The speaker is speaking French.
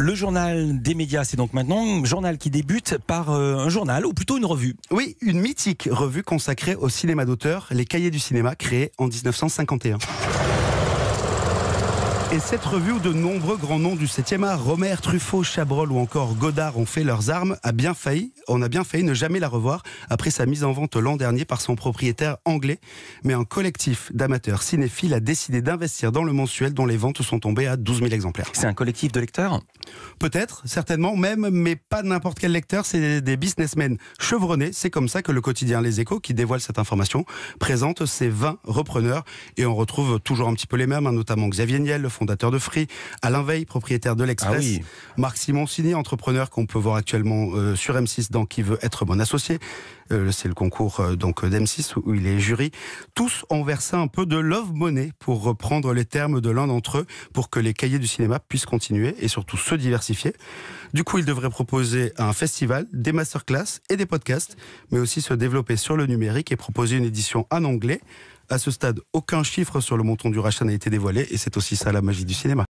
Le journal des médias, c'est donc maintenant un journal qui débute par euh, un journal, ou plutôt une revue. Oui, une mythique revue consacrée au cinéma d'auteur, Les Cahiers du cinéma, créée en 1951. Et cette revue où de nombreux grands noms du 7e art, Romère, Truffaut, Chabrol ou encore Godard ont fait leurs armes, a bien failli, on a bien failli ne jamais la revoir après sa mise en vente l'an dernier par son propriétaire anglais. Mais un collectif d'amateurs cinéphiles a décidé d'investir dans le mensuel dont les ventes sont tombées à 12 000 exemplaires. C'est un collectif de lecteurs Peut-être, certainement, même, mais pas n'importe quel lecteur, c'est des businessmen chevronnés. C'est comme ça que le quotidien Les Échos, qui dévoile cette information, présente ses 20 repreneurs. Et on retrouve toujours un petit peu les mêmes, hein, notamment Xavier Niel, le fondateur de Free, Alain Veil, propriétaire de ah l'Express, Marc Simon, Marc Simoncini, entrepreneur qu'on peut voir actuellement euh, sur M6 dans Qui veut être mon associé. Euh, c'est le concours euh, donc d'M6 où il est jury. Tous ont versé un peu de love money pour reprendre les termes de l'un d'entre eux pour que les cahiers du cinéma puissent continuer et surtout ceux diversifié. Du coup, il devrait proposer un festival, des masterclass et des podcasts, mais aussi se développer sur le numérique et proposer une édition en anglais. À ce stade, aucun chiffre sur le montant du rachat n'a été dévoilé et c'est aussi ça la magie du cinéma.